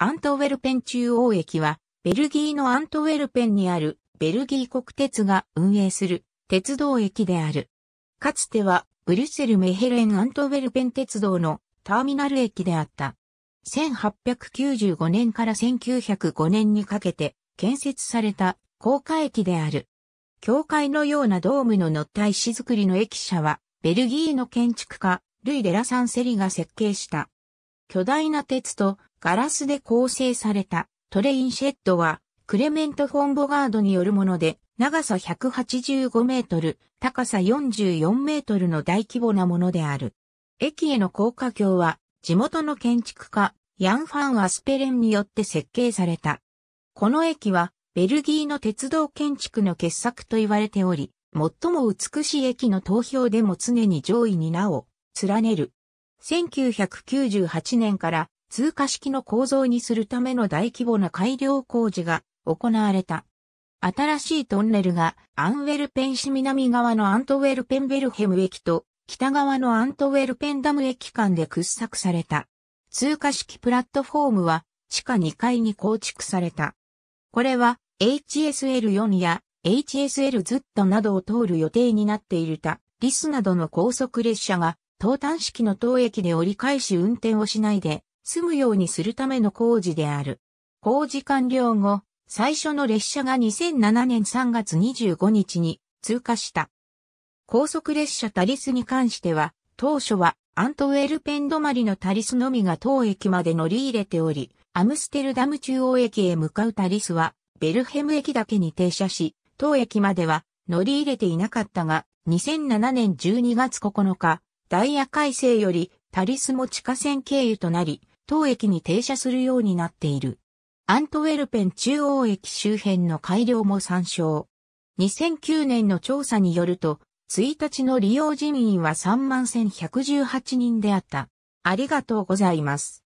アントウェルペン中央駅は、ベルギーのアントウェルペンにあるベルギー国鉄が運営する鉄道駅である。かつては、ブリュッセル・メヘレン・アントウェルペン鉄道のターミナル駅であった。1895年から1905年にかけて建設された高架駅である。教会のようなドームの乗った石造りの駅舎は、ベルギーの建築家、ルイ・デラサンセリが設計した。巨大な鉄とガラスで構成されたトレインシェッドは、クレメント・フォンボガードによるもので、長さ185メートル、高さ44メートルの大規模なものである。駅への高架橋は、地元の建築家、ヤン・ファン・アスペレンによって設計された。この駅は、ベルギーの鉄道建築の傑作と言われており、最も美しい駅の投票でも常に上位に名を連ねる。1998年から通過式の構造にするための大規模な改良工事が行われた。新しいトンネルがアンウェルペン市南側のアントウェルペンベルヘム駅と北側のアントウェルペンダム駅間で掘削された。通過式プラットフォームは地下2階に構築された。これは HSL4 や HSL z などを通る予定になっているた、リスなどの高速列車が、東端式の東駅で折り返し運転をしないで、住むようにするための工事である。工事完了後、最初の列車が2007年3月25日に通過した。高速列車タリスに関しては、当初はアントウェルペン止まりのタリスのみが当駅まで乗り入れており、アムステルダム中央駅へ向かうタリスは、ベルヘム駅だけに停車し、当駅までは乗り入れていなかったが、2007年12月9日、ダイヤ改正よりタリスも地下線経由となり、当駅に停車するようになっている。アントウェルペン中央駅周辺の改良も参照。2009年の調査によると、1日の利用人員は31,118人であった。ありがとうございます。